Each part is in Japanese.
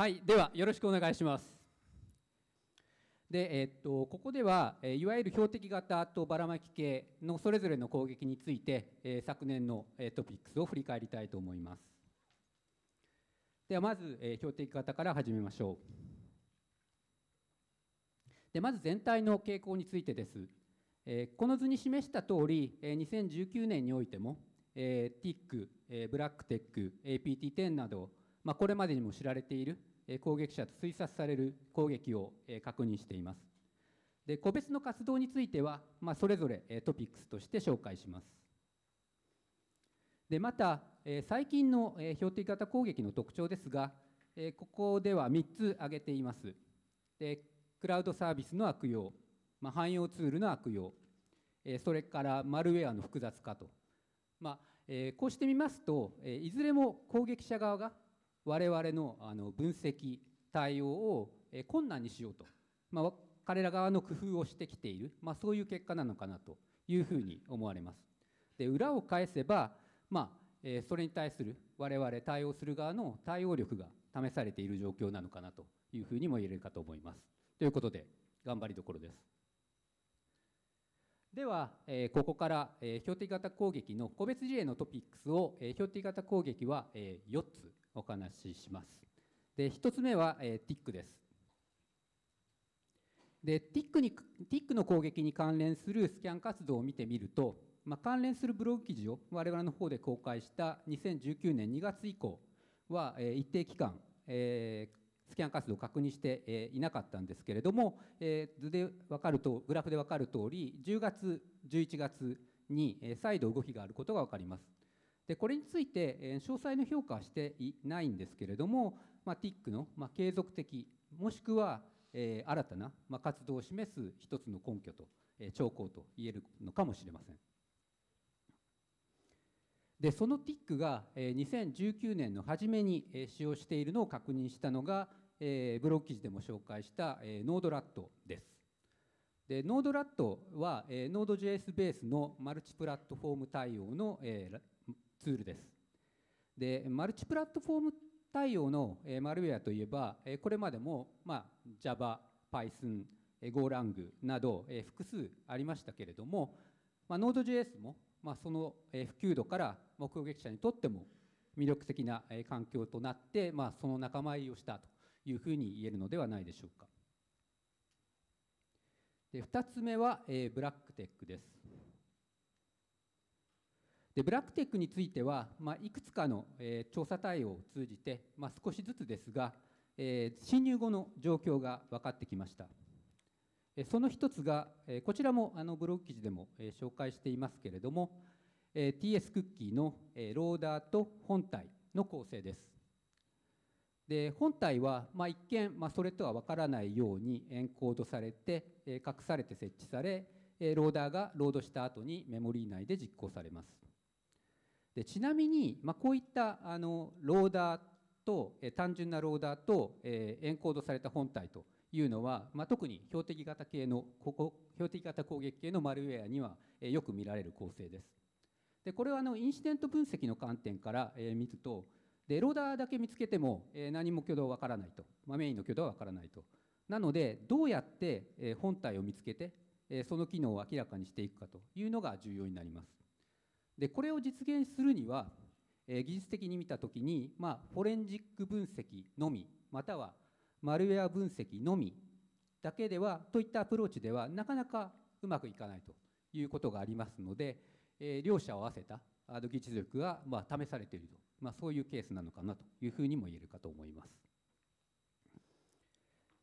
はい、ではよろしくお願いします。で、えっと、ここでは、いわゆる標的型とばらまき系のそれぞれの攻撃について、昨年のトピックスを振り返りたいと思います。ではまず、標的型から始めましょう。でまず全体の傾向についてです。この図に示した通り、2019年においても、TIC、ブラックテック、APT10 など、まあ、これまでにも知られている攻撃者と推察される攻撃を確認しています。で個別の活動については、まあ、それぞれトピックスとして紹介します。でまた、最近の標的型攻撃の特徴ですが、ここでは3つ挙げています。でクラウドサービスの悪用、まあ、汎用ツールの悪用、それからマルウェアの複雑化と、まあ、こうしてみますといずれも攻撃者側が我々のあの分析対応を困難にしようと、まあ、彼ら側の工夫をしてきている、まあ、そういう結果なのかなというふうに思われます。で裏を返せば、まあえそれに対する我々対応する側の対応力が試されている状況なのかなというふうにも言えるかと思います。ということで頑張りどころです。では、えここから、え標的型攻撃の個別事例のトピックスを、え標的型攻撃は、え4つお話しします。で1つ目は、えー、TIC です。で TIC, に TIC の攻撃に関連するスキャン活動を見てみると、まあ、関連するブログ記事を我々の方で公開した2019年2月以降は、えー、一定期間、えースキャン活動を確認していなかったんですけれども、え図で分かるとグラフで分かるとおり10月11月に再度動きがあることが分かりますでこれについて、え詳細の評価はしていないんですけれども、まあ、TIC の、ま継続的もしくは、え新たな、ま活動を示す一つの根拠と、え兆候と言えるのかもしれません。でその TIC が2019年の初めに使用しているのを確認したのがブログ記事でも紹介したノードラットです。でノードラットはノード JS ベースのマルチプラットフォーム対応のツールです。でマルチプラットフォーム対応のマルウェアといえばこれまでも、まあ、Java、Python、Golang など複数ありましたけれども、まあ、Node.js も、まあ、その普及度から目撃者にとっても魅力的な環境となって、まあ、その仲間入りをしたというふうに言えるのではないでしょうか。で2つ目は、えブラックテックです。でブラックテックについては、まあ、いくつかの、えー、調査対応を通じて、まあ、少しずつですが、えー、侵入後の状況が分かってきました。えー、その一つが、えー、こちらもあのブログ記事でも、えー、紹介していますけれども、えー、TS クッキーの、えー、ローダーと本体の構成です。で本体は、まあ、一見、まあ、それとは分からないようにエンコードされて、えー、隠されて設置され、えローダーがロードした後にメモリー内で実行されます。でちなみに、まあ、こういったあのローダーと、え単純なローダーと、えエンコードされた本体というのは、まあ、特に標的型系のここ標的型攻撃系のマルウェアには、えよく見られる構成です。でこれはあのインシデント分析の観点から、え見るとでローダーだけ見つけても、え何も挙動わからないと、まあ、メインの挙動はわからないとなのでどうやって、え本体を見つけて、えその機能を明らかにしていくかというのが重要になります。でこれを実現するには、え技術的に見た時に、まあ、フォレンジック分析のみまたはマルウェア分析のみだけではといったアプローチではなかなかうまくいかないということがありますので、え両者を合わせた技術力が、ま試されていると、まあ、そういうケースなのかなというふうにも言えるかと思います。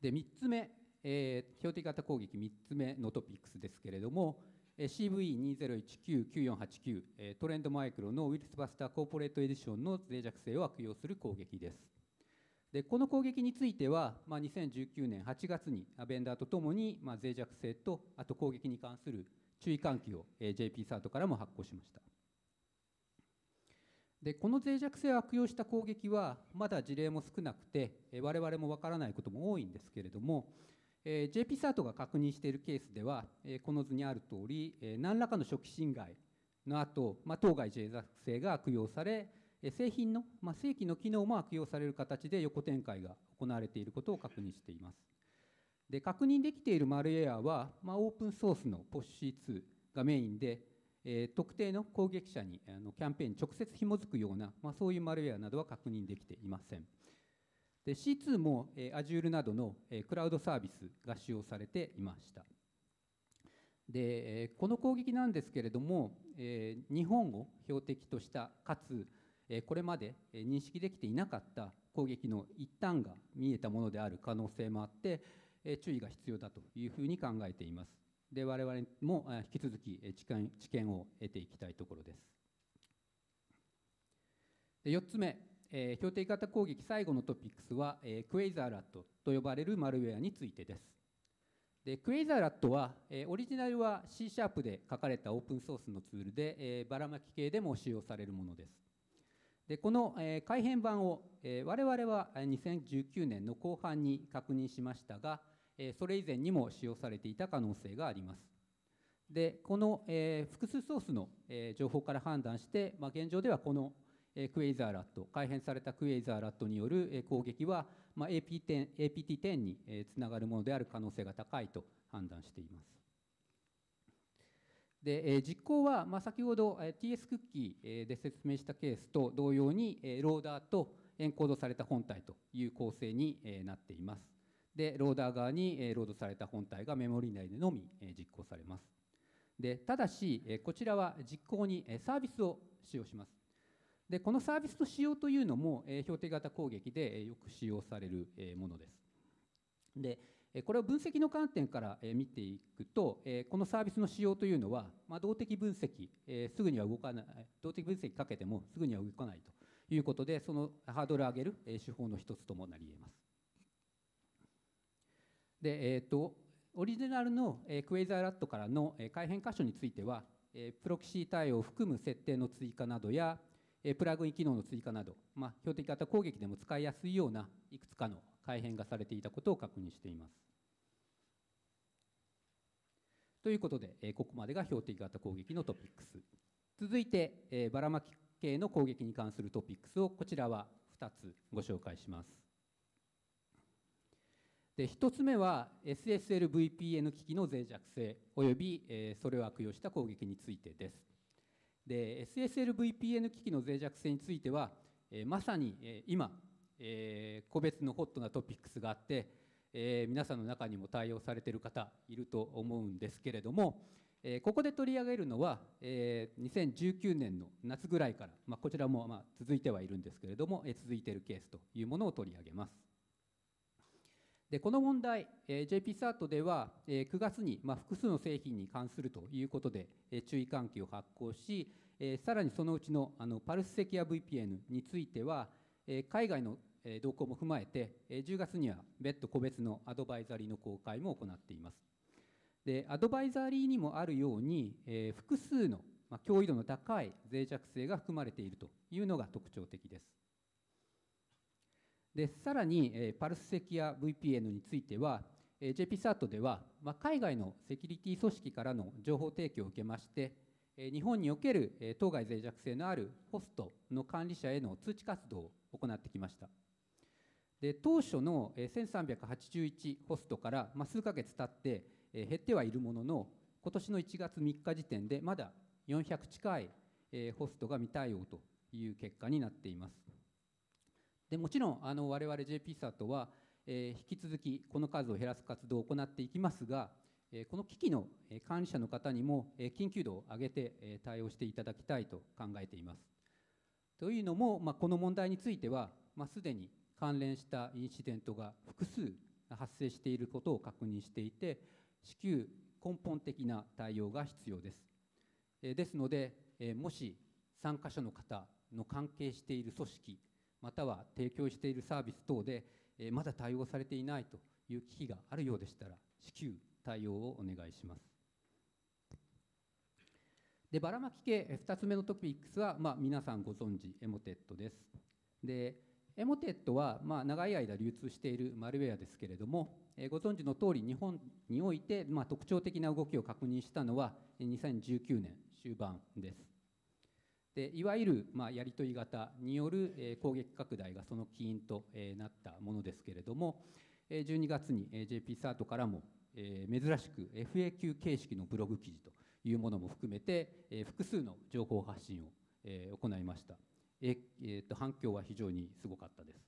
で3つ目、えー、標的型攻撃3つ目のトピックスですけれども、CV2019-9489 トレンドマイクロのウイルスバスターコーポレートエディションの脆弱性を悪用する攻撃です。でこの攻撃については、まあ、2019年8月にベンダーとともに、まあ、脆弱性とあと攻撃に関する注意喚起を JP サートからも発行しましたでこの脆弱性を悪用した攻撃はまだ事例も少なくて我々もわからないことも多いんですけれどもえ j p サ a t が確認しているケースでは、えこの図にある通り、え何らかの初期侵害の後、ま当該脆弱性が悪用され、え製品の、まあ、正規の機能も悪用される形で横展開が行われていることを確認しています。で確認できているマルウェアは、まあ、オープンソースの POSC2 がメインで、えー、特定の攻撃者にあのキャンペーンに直接紐づくような、まあ、そういうマルウェアなどは確認できていません。で C2 も、え Azure などの、えクラウドサービスが使用されていましたで、この攻撃なんですけれども、え日本を標的としたかつ、えこれまで認識できていなかった攻撃の一端が見えたものである可能性もあって、え注意が必要だというふうに考えていますで我々も引き続き知見知見を得ていきたいところですで4つ目えー、標的型攻撃最後のトピックスは、えー、クエイザーラットと呼ばれるマルウェアについてです。でクエイザーラットは、えー、オリジナルは C シャープで書かれたオープンソースのツールで、えー、ばらまき系でも使用されるものです。でこの、えー、改変版を、えー、我々は2019年の後半に確認しましたが、えー、それ以前にも使用されていた可能性があります。でこの、えー、複数ソースの、えー、情報から判断して、まあ、現状ではこのクエイザーラット改変されたクエイザーラットによる攻撃は、まあ、APT10 APT につながるものである可能性が高いと判断しています。で実行は、まあ、先ほど TS クッキーで説明したケースと同様にローダーとエンコードされた本体という構成になっています。でローダー側にロードされた本体がメモリ内でのみ実行されます。でただしこちらは実行にサービスを使用します。でこのサービスと仕様というのも、え標的型攻撃でよく使用されるものです。でこれを分析の観点から見ていくとこのサービスの仕様というのは、まあ、動的分析すぐには動かない動的分析かけてもすぐには動かないということでそのハードルを上げる手法の一つともなり得ます。でえーと、オリジナルのクエイザーラットからの改変箇所についてはプロキシー対応を含む設定の追加などやえプラグイン機能の追加など、まあ、標的型攻撃でも使いやすいようないくつかの改変がされていたことを確認しています。ということで、えここまでが標的型攻撃のトピックス。続いて、えばらまき系の攻撃に関するトピックスをこちらは2つご紹介します。で1つ目は SSL VPN 機器の脆弱性および、えそれを悪用した攻撃についてです。で SSL-VPN 機器の脆弱性については、えまさに、え今、え個別のホットなトピックスがあって、え皆さんの中にも対応されている方いると思うんですけれども、えここで取り上げるのは、え2019年の夏ぐらいから、まこちらもま続いてはいるんですけれども、え続いているケースというものを取り上げます。でこの問題、えー、JPSAT では、えー、9月に、まあ、複数の製品に関するということで、えー、注意喚起を発行し、えー、さらにそのうちのあのパルスセキュア VPN については、えー、海外の動向も踏まえて、えー、10月には別途個別のアドバイザリーの公開も行っています。でアドバイザリーにもあるように、えー、複数の、まあ、脅威度の高い脆弱性が含まれているというのが特徴的です。でさらに、えー、パルスセキュア VPN については、えー、JPSAT では、まあ、海外のセキュリティ組織からの情報提供を受けまして、えー、日本における、えー、当該脆弱性のあるホストの管理者への通知活動を行ってきました。で当初の1381ホストから、まあ、数か月経って減ってはいるものの今年の1月3日時点でまだ400近いホストが未対応という結果になっています。でもちろんあの我々 JPSAT は、えー、引き続きこの数を減らす活動を行っていきますが、えー、この機器の管理者の方にも、えー、緊急度を上げて、えー、対応していただきたいと考えています。というのも、まあ、この問題については、まあ、すでに関連したインシデントが複数発生していることを確認していて至急根本的な対応が必要です。ですのでもし参加者の方の関係している組織または提供しているサービス等で、えまだ対応されていないという危機があるようでしたら至急対応をお願いします。でばらまき系2つ目のトピックスは、まあ、皆さんご存知エモテットです。でエモテットは、まあ、長い間流通しているマルウェアですけれども、えご存知の通り日本において、まあ、特徴的な動きを確認したのは2019年終盤です。でいわゆる、まあ、やり取り型による、え攻撃拡大がその起因と、えなったものですけれども、え12月に、え JP サートからも、え珍しく FAQ 形式のブログ記事というものも含めて、え複数の情報発信を、え行いました、えーえと反響は非常にすごかったです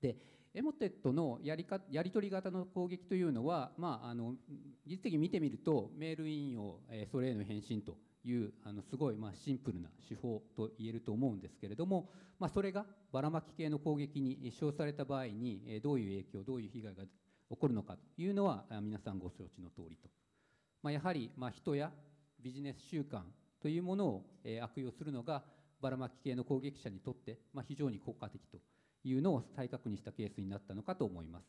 でエモテットのやりかやり取り型の攻撃というのは、まあ、あの技術的に見てみるとメール引用、えそれへの返信というあのすごいまシンプルな手法と言えると思うんですけれども、まあ、それがばらまき系の攻撃に使用された場合にどういう影響どういう被害が起こるのかというのは皆さんご承知の通りと、まあ、やはりま人やビジネス習慣というものを悪用するのがばらまき系の攻撃者にとってま非常に効果的というのを再確認したケースになったのかと思います。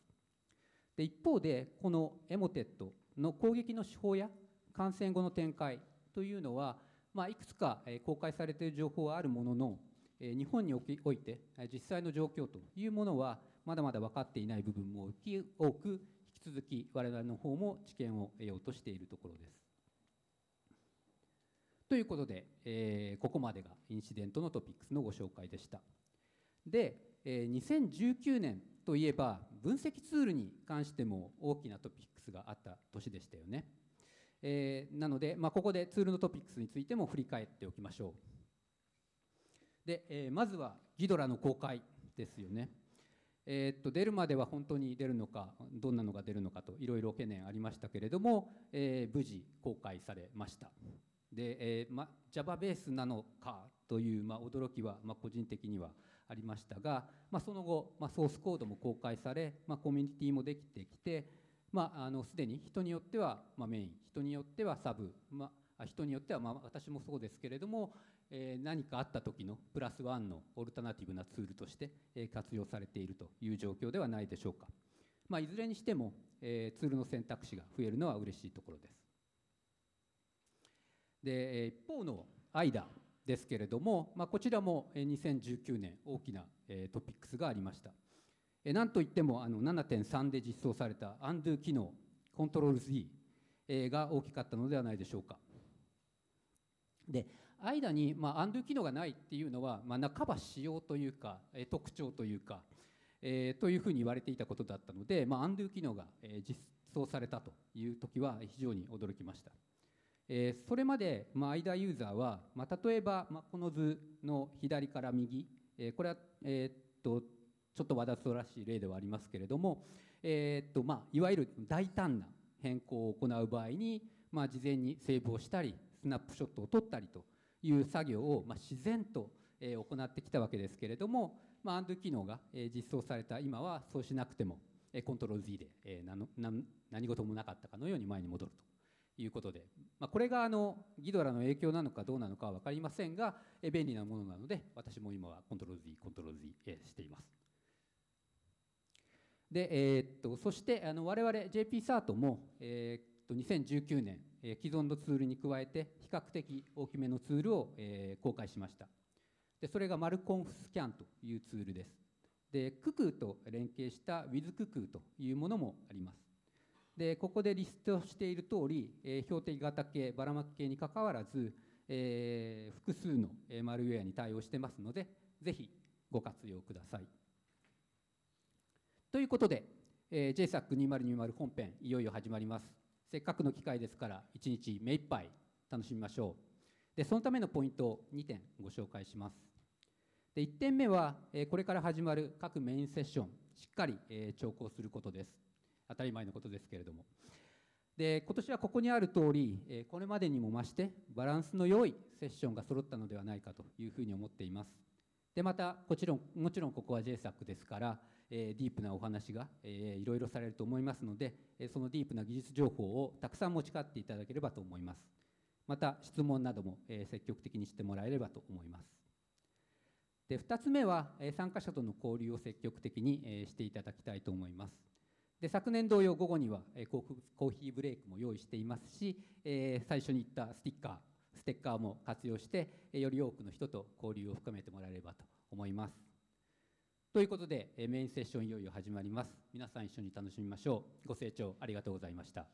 で一方でこのエモテットの攻撃の手法や感染後の展開というのは、まあ、いくつか公開されている情報はあるものの、日本において実際の状況というものはまだまだ分かっていない部分も多く引き続き我々の方も知見を得ようとしているところです。ということで、えここまでがインシデントのトピックスのご紹介でした。で、え2019年といえば分析ツールに関しても大きなトピックスがあった年でしたよね。えー、なので、まあ、ここでツールのトピックスについても振り返っておきましょう。で、えー、まずはギドラの公開ですよね。えー、っと出るまでは本当に出るのかどんなのが出るのかといろいろ懸念ありましたけれども、えー、無事公開されました。で、えーま、Java ベースなのかという、ま、驚きは、ま、個人的にはありましたが、ま、その後、ま、ソースコードも公開され、ま、コミュニティもできてきて、まあ、あのすでに人によっては、まあ、メイン人によってはサブ、まあ、人によっては、まあ、私もそうですけれども、えー、何かあった時のプラスワンのオルタナティブなツールとして、え活用されているという状況ではないでしょうか、まあ、いずれにしても、えー、ツールの選択肢が増えるのは嬉しいところですで一方の i d a ですけれども、まあ、こちらも2019年大きなトピックスがありました。えなんといってもあの7.3で実装された Undo 機能、コントロールー、が大きかったのではないでしょうか。で間に、まあ、アンドゥ機能がないっていうのは、まあ、半ば仕様というか、え特徴というか、えー、というふうに言われていたことだったので、まあ、アンドゥ機能が、え実装されたという時は非常に驚きました。えそれまで、まあ、間ユーザーは、まあ、例えば、まあ、この図の左から右、えこれは、えっとちょっと和田そらしい例ではありますけれども、えー、っとまあ、いわゆる大胆な変更を行う場合に、まあ、事前にセーブをしたりスナップショットを取ったりという作業を、まあ、自然と行ってきたわけですけれども、まあ、アンド機能が実装された今はそうしなくてもコントロール Z で何事もなかったかのように前に戻るということで、まあ、これがあのギドラの影響なのかどうなのかは分かりませんが便利なものなので私も今はコントロール Z コントロール Z しています。で、えー、っとそしてあの我々 JPSART も、えー、っと2019年、えー、既存のツールに加えて比較的大きめのツールを、えー、公開しましたでそれがマルコンフスキャンというツールですでククーと連携したウィズククーというものもありますでここでリストしている通り、えー、標的型系ばらまき系にかかわらず、えー、複数のマルウェアに対応してますのでぜひご活用くださいということで、えー、JSAC2020 本編いよいよ始まりますせっかくの機会ですから一日目いっぱい楽しみましょうでそのためのポイントを2点ご紹介しますで1点目は、えー、これから始まる各メインセッションしっかり、えー、調講することです当たり前のことですけれどもで今年はここにある通り、えー、これまでにも増してバランスの良いセッションが揃ったのではないかというふうに思っていますでまたこちろんもちろんここは JSAC ですからえー、ディープなお話が、えー、いろいろされると思いますので、えそのディープな技術情報をたくさん持ち帰っていただければと思います。また質問なども、え積極的にしてもらえればと思います。で2つ目は、え参加者との交流を積極的に、えしていただきたいと思います。で昨年同様午後には、えコーヒーブレイクも用意していますし、え最初に言ったスティッカーステッカーも活用してより多くの人と交流を深めてもらえればと思います。ということで、メインセッションいよいよ始まります。皆さん一緒に楽しみましょう。ご清聴ありがとうございました。